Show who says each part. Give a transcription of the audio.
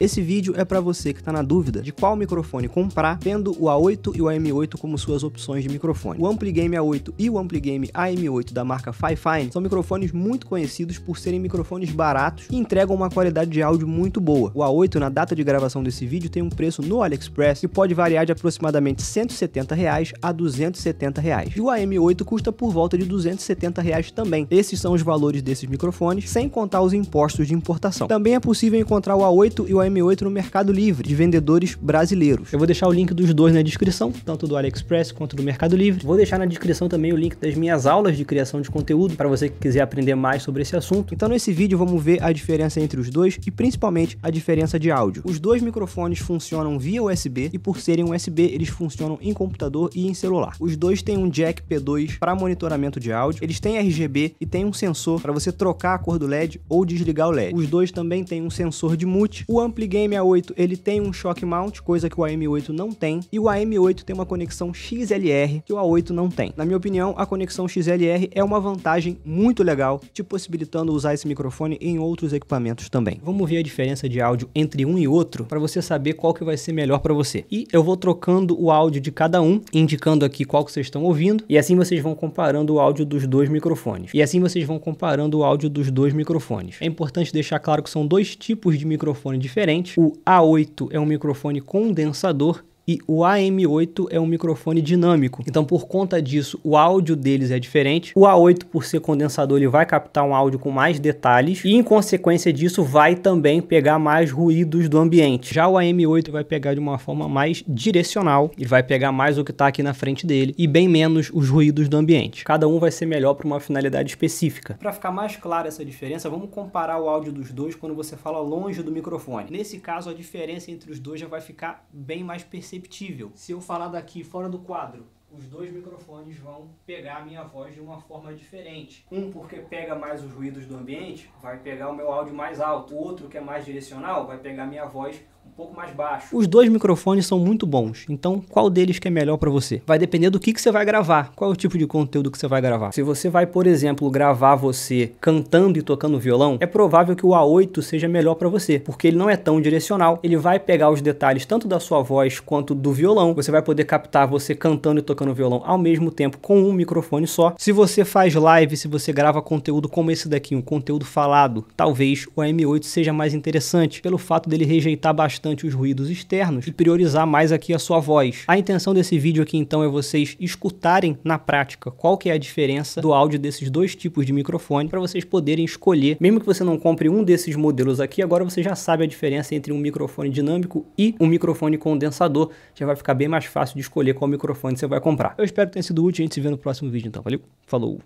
Speaker 1: Esse vídeo é para você que está na dúvida de qual microfone comprar, tendo o A8 e o AM8 como suas opções de microfone. O Ampligame A8 e o Ampligame AM8 da marca Fifine são microfones muito conhecidos por serem microfones baratos e entregam uma qualidade de áudio muito boa. O A8, na data de gravação desse vídeo, tem um preço no AliExpress que pode variar de aproximadamente 170 reais a 270 reais. E o AM8 custa por volta de 270 reais também. Esses são os valores desses microfones, sem contar os impostos de importação. Também é possível encontrar o A8 e o M8 no Mercado Livre, de vendedores brasileiros. Eu vou deixar o link dos dois na descrição, tanto do AliExpress quanto do Mercado Livre. Vou deixar na descrição também o link das minhas aulas de criação de conteúdo para você que quiser aprender mais sobre esse assunto. Então nesse vídeo vamos ver a diferença entre os dois e principalmente a diferença de áudio. Os dois microfones funcionam via USB e por serem USB eles funcionam em computador e em celular. Os dois têm um jack P2 para monitoramento de áudio, eles têm RGB e tem um sensor para você trocar a cor do LED ou desligar o LED. Os dois também têm um sensor de mute, o amplificador Dupli Game A8 ele tem um shock mount, coisa que o AM8 não tem, e o AM8 tem uma conexão XLR que o A8 não tem. Na minha opinião, a conexão XLR é uma vantagem muito legal, te possibilitando usar esse microfone em outros equipamentos também. Vamos ver a diferença de áudio entre um e outro para você saber qual que vai ser melhor para você. E eu vou trocando o áudio de cada um, indicando aqui qual que vocês estão ouvindo, e assim vocês vão comparando o áudio dos dois microfones. E assim vocês vão comparando o áudio dos dois microfones. É importante deixar claro que são dois tipos de microfone diferentes diferente. O A8 é um microfone condensador e o AM8 é um microfone dinâmico. Então, por conta disso, o áudio deles é diferente. O A8, por ser condensador, ele vai captar um áudio com mais detalhes e, em consequência disso, vai também pegar mais ruídos do ambiente. Já o AM8 vai pegar de uma forma mais direcional, ele vai pegar mais o que está aqui na frente dele e bem menos os ruídos do ambiente. Cada um vai ser melhor para uma finalidade específica. Para ficar mais clara essa diferença, vamos comparar o áudio dos dois quando você fala longe do microfone. Nesse caso, a diferença entre os dois já vai ficar bem mais perceptível perceptível. Se eu falar daqui fora do quadro, os dois microfones vão pegar a minha voz de uma forma diferente. Um porque pega mais os ruídos do ambiente, vai pegar o meu áudio mais alto. O outro que é mais direcional, vai pegar a minha voz pouco mais baixo. Os dois microfones são muito bons, então qual deles que é melhor para você? Vai depender do que, que você vai gravar, qual é o tipo de conteúdo que você vai gravar. Se você vai, por exemplo, gravar você cantando e tocando violão, é provável que o A8 seja melhor para você, porque ele não é tão direcional, ele vai pegar os detalhes tanto da sua voz quanto do violão, você vai poder captar você cantando e tocando violão ao mesmo tempo com um microfone só. Se você faz live, se você grava conteúdo como esse daqui, um conteúdo falado, talvez o M8 seja mais interessante, pelo fato dele rejeitar bastante bastante os ruídos externos e priorizar mais aqui a sua voz. A intenção desse vídeo aqui então é vocês escutarem na prática qual que é a diferença do áudio desses dois tipos de microfone para vocês poderem escolher. Mesmo que você não compre um desses modelos aqui, agora você já sabe a diferença entre um microfone dinâmico e um microfone condensador. Já vai ficar bem mais fácil de escolher qual microfone você vai comprar. Eu espero que tenha sido útil, a gente se vê no próximo vídeo então. Valeu, falou!